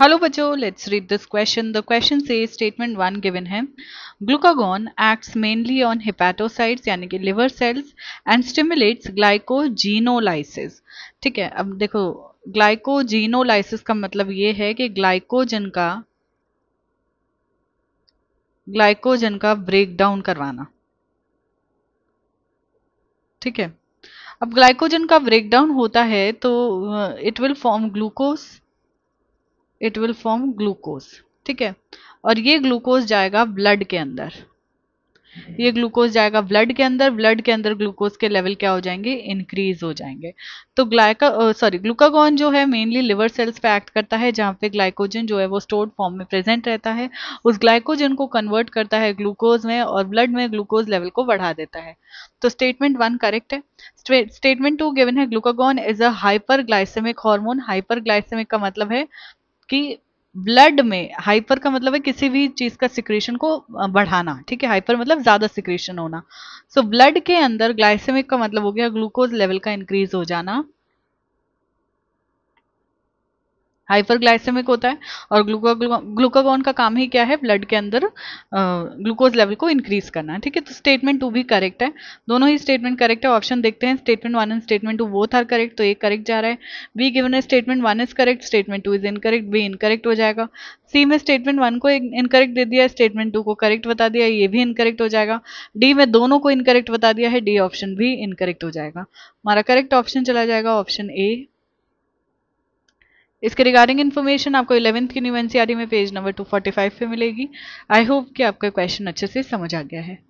hello बच्चों let's read this question the question से statement one given है glucagon acts mainly on hepatocytes यानी कि liver cells and stimulates glycogenolysis ठीक है अब देखो ग्लाइकोजीनोलाइसिस का मतलब ये है कि ग्लाइकोजन का ग्लाइकोजन का ब्रेकडाउन करवाना ठीक है अब ग्लाइकोजन का ब्रेकडाउन होता है तो it will form glucose it will form glucose ठीक है और ये ग्लूकोज जाएगा ब्लड के अंदर ये ग्लूकोज जाएगा ब्लड के अंदर ब्लड के अंदर ग्लूकोज के लेवल क्या हो जाएंगे इंक्रीज हो जाएंगे तो ग्लाइका सॉरी ग्लूकागोन जो है मेनली लिवर सेल्स पे एक्ट करता है जहाँ पे ग्लाइकोजन जो है वो स्टोर्ड फॉर्म में प्रेजेंट रहता है उस ग्लाइकोजन को कन्वर्ट करता है ग्लूकोज में और ब्लड में ग्लूकोज लेवल को बढ़ा देता है तो स्टेटमेंट वन करेक्ट है स्टेटमेंट टू गिवन है glucagon is a hyperglycemic hormone hyperglycemic का मतलब है कि ब्लड में हाइपर का मतलब है किसी भी चीज का सिक्रेशन को बढ़ाना ठीक है हाइपर मतलब ज्यादा सिक्रेशन होना सो so, ब्लड के अंदर ग्लाइसेमिक का मतलब हो गया ग्लूकोज लेवल का इंक्रीज हो जाना हाइपरग्लाइसेमिक होता है और ग्लूकागोन ग्लूकोगोन का काम ही क्या है ब्लड के अंदर ग्लूकोज लेवल को इंक्रीज करना है ठीक है तो स्टेटमेंट टू भी करेक्ट है दोनों ही स्टेटमेंट करेक्ट है ऑप्शन देखते हैं statement one and statement two both are correct तो एक करेक्ट जा रहा है बी गिवन है statement one is correct statement two is incorrect B incorrect हो जाएगा सी में स्टेटमेंट वन को इनकरेक्ट दे दिया स्टेटमेंट टू को करेक्ट बता दिया ये भी इनकरेक्ट हो जाएगा डी में दोनों को इनकरेक्ट बता दिया है डी ऑप्शन भी इनकरेक्ट हो जाएगा हमारा करेक्ट ऑप्शन चला जाएगा ऑप्शन ए इसके रिगार्डिंग इन्फॉर्मेशन आपको इलेवंथ की न्यू एन में पेज नंबर 245 पे मिलेगी आई होप कि आपका क्वेश्चन अच्छे से समझ आ गया है